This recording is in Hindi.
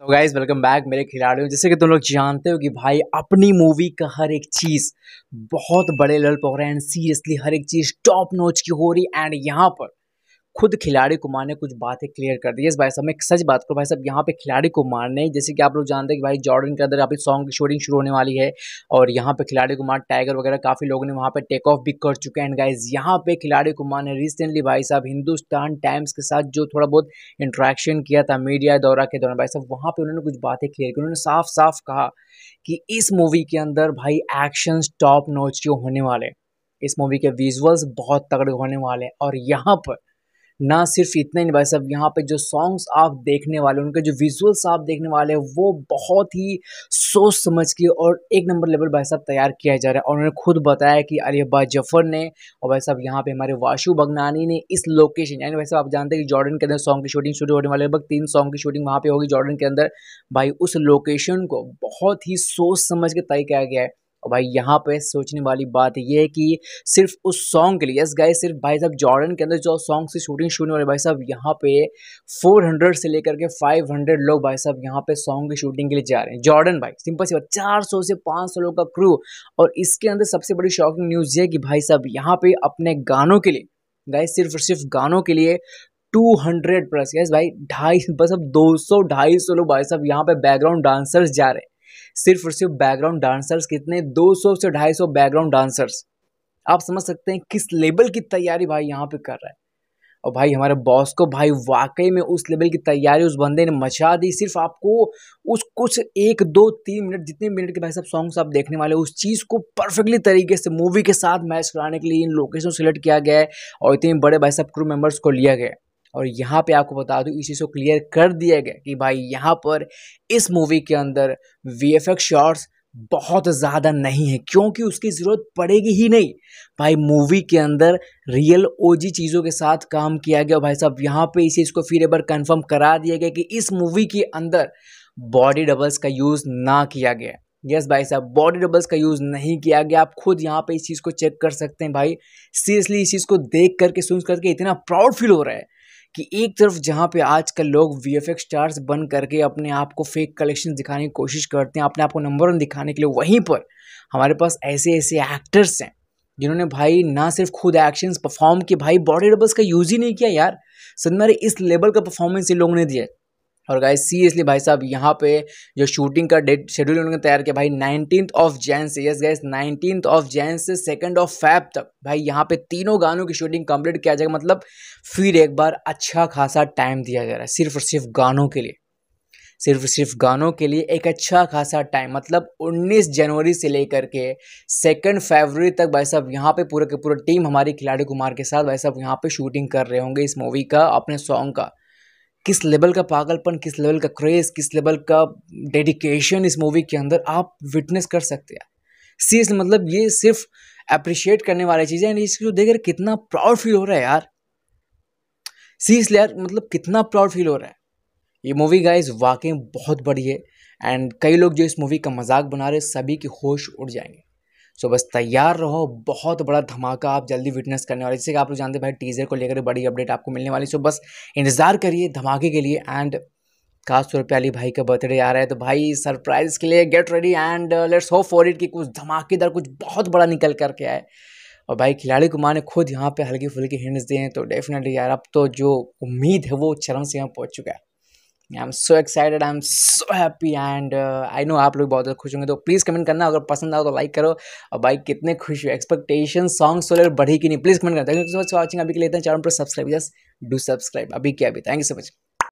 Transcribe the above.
तो गाइज़ वेलकम बैक मेरे खिलाड़ियों जैसे कि तुम लोग जानते हो कि भाई अपनी मूवी का हर एक चीज़ बहुत बड़े लेवल पर हो रहा है एंड सीरियसली हर एक चीज़ टॉप नोच की हो रही है एंड यहाँ पर खुद खिलाड़ी कुमार ने कुछ बातें क्लियर कर दी है भाई साहब मैं सच बात करूँ भाई साहब यहाँ पे खिलाड़ी कुमार ने जैसे कि आप लोग जानते हैं कि भाई जॉर्डन के अंदर अभी सॉन्ग की शूटिंग शुरू होने वाली है और यहाँ पे खिलाड़ी कुमार टाइगर वगैरह काफ़ी लोगों ने वहाँ पे टेक ऑफ भी कर चुके हैं गाइज यहाँ पे खिलाड़ी कुमार ने रिसेंटली भाई साहब हिंदुस्तान टाइम्स के साथ जो थोड़ा बहुत इंट्रैक्शन किया था मीडिया दौरा के दौरान भाई साहब वहाँ पर उन्होंने कुछ बातें क्लियर की उन्होंने साफ साफ कहा कि इस मूवी के अंदर भाई एक्शन टॉप नोच होने वाले इस मूवी के विजुअल्स बहुत तगड़े होने वाले हैं और यहाँ पर ना सिर्फ इतना ही नहीं भाई साहब यहाँ पे जो सॉन्ग्स आप देखने वाले उनके जो विजुअल्स आप देखने वाले हैं वो बहुत ही सोच समझ के और एक नंबर लेवल भाई साहब तैयार किया जा रहा है और उन्होंने खुद बताया कि अली अब्बा जफर ने और भाई साहब यहाँ पे हमारे वाशु बगनानी ने इस लोकेशन यानी भाई साहब आप जानते हैं कि जॉर्डन के अंदर सॉन्ग की शूटिंग शुरू होने वाले लगभग तीन सॉन्ग की शूटिंग वहाँ पर होगी जॉर्डन के अंदर भाई उस लोकेशन को बहुत ही सोच समझ के तय किया गया है और भाई यहाँ पे सोचने वाली बात ये है कि सिर्फ उस सॉन्ग के लिए यस गाइस सिर्फ भाई साहब जॉर्डन के अंदर जो सॉन्ग से शूटिंग शूटिंग वाले भाई साहब यहाँ पे 400 से लेकर के 500 लोग भाई साहब यहाँ पे सॉन्ग की शूटिंग के लिए जा रहे हैं जॉर्डन भाई सिंपल सी बात चार से पाँच लोग का क्रू और इसके अंदर सबसे बड़ी शॉकिंग न्यूज़ ये कि भाई साहब यहाँ पे अपने गानों के लिए गाय सिर्फ और सिर्फ गानों के लिए टू हंड्रेड प्लस गैस भाई ढाई बस अब दो सौ ढाई सौ लोग भाई साहब यहाँ पे बैकग्राउंड डांसर्स जा रहे हैं सिर्फ और सिर्फ बैकग्राउंड डांसर्स कितने 200 से 250 बैकग्राउंड डांसर्स आप समझ सकते हैं किस लेवल की तैयारी भाई यहाँ पे कर रहा है और भाई हमारे बॉस को भाई वाकई में उस लेवल की तैयारी उस बंदे ने मचा दी सिर्फ आपको उस कुछ एक दो तीन मिनट जितने मिनट के भाई साहब सॉन्ग्स आप देखने वाले उस चीज़ को परफेक्टली तरीके से मूवी के साथ मैच कराने के लिए इन लोकेशन सेलेक्ट किया गया है और इतने बड़े भाई साहब क्रू मेम्बर्स को लिया गया है और यहाँ पे आपको बता दूँ इस चीज़ को क्लियर कर दिया गया कि भाई यहाँ पर इस मूवी के अंदर वी एफ एक्स शॉर्ट्स बहुत ज़्यादा नहीं है क्योंकि उसकी ज़रूरत पड़ेगी ही नहीं भाई मूवी के अंदर रियल ओजी चीज़ों के साथ काम किया गया भाई साहब यहाँ पे चीज़ इसको फिर एक बार कन्फर्म करा दिया गया कि इस मूवी के अंदर बॉडी डबल्स का यूज़ ना किया गया यस भाई साहब बॉडी डबल्स का यूज़ नहीं किया गया आप खुद यहाँ पे इस चीज़ को चेक कर सकते हैं भाई सीरियसली इस चीज़ को देख करके सुन करके इतना प्राउड फील हो रहा है कि एक तरफ जहाँ पे आजकल लोग वी एफ स्टार्स बन करके अपने आप को फेक कलेक्शन दिखाने की कोशिश करते हैं अपने आप को नंबर वन दिखाने के लिए वहीं पर हमारे पास ऐसे ऐसे एक्टर्स हैं जिन्होंने भाई ना सिर्फ खुद एक्शंस परफॉर्म किए भाई बॉडी डबल्स का यूज़ ही नहीं किया यार सदमारे इस लेवल का परफॉर्मेंस इन लोगों ने दिया और गाइस सीरियसली भाई साहब यहाँ पे जो शूटिंग का डेट शेड्यूल उन्होंने तैयार किया भाई नाइनटीन ऑफ जैन से yes guys nineteen of Jan से सेकंड ऑफ फैब तक भाई यहाँ पे तीनों गानों की शूटिंग कंप्लीट किया जाएगा मतलब फिर एक बार अच्छा खासा टाइम दिया जा रहा है सिर्फ और सिर्फ गानों के लिए सिर्फ सिर्फ गानों के लिए एक अच्छा खासा टाइम मतलब 19 जनवरी से लेकर के सेकेंड फरवरी तक भाई साहब यहाँ पे पूरा के पूरा टीम हमारी खिलाड़ी कुमार के साथ भाई साहब यहाँ पे शूटिंग कर रहे होंगे इस मूवी का अपने सॉन्ग का किस लेवल का पागलपन किस लेवल का क्रेज़ किस लेवल का डेडिकेशन इस मूवी के अंदर आप विटनेस कर सकते हैं सीरियसली मतलब ये सिर्फ अप्रिशिएट करने वाली चीज़ें है इसको देखकर कितना प्राउड फील हो रहा है यार सीरियसली यार मतलब कितना प्राउड फील हो रहा है ये मूवी गाइज वाकई बहुत बड़ी है एंड कई लोग जो इस मूवी का मजाक बना रहे सभी के होश उड़ जाएंगे सो बस तैयार रहो बहुत बड़ा धमाका आप जल्दी विटनेस करने वाले जैसे कि आप लोग जानते भाई टीज़र को लेकर बड़ी अपडेट आपको मिलने वाली सो बस इंतज़ार करिए धमाके के लिए एंड खास तौर पर अली भाई का बर्थडे आ रहा है तो भाई सरप्राइज के लिए get ready and let's hope for it कि कुछ धमाकेदार कुछ बहुत बड़ा निकल करके आए और भाई खिलाड़ी कुमार ने खुद यहाँ पे हल्की फुल्की हिंट्स दिए हैं तो डेफिनेटली यार अब तो जो उम्मीद है वो चरम यहाँ पहुँच चुका है I am so excited I am so happy and I know आप लोग बहुत ज्यादा खुश होंगे तो प्लीज़ कमेंट करना अगर पसंद आओ तो लाइक करो और भाई कितने खुश हो एक्सपेक्टेशन सॉन्ग सोलर बढ़ी कि नहीं प्लीज़ कमेंट करना thank you so much watching अभी के लिए चैनल पर सब्सक्राइब जस्ट डू सब्सक्राइब अभी क्या अभी थैंक यू सो मच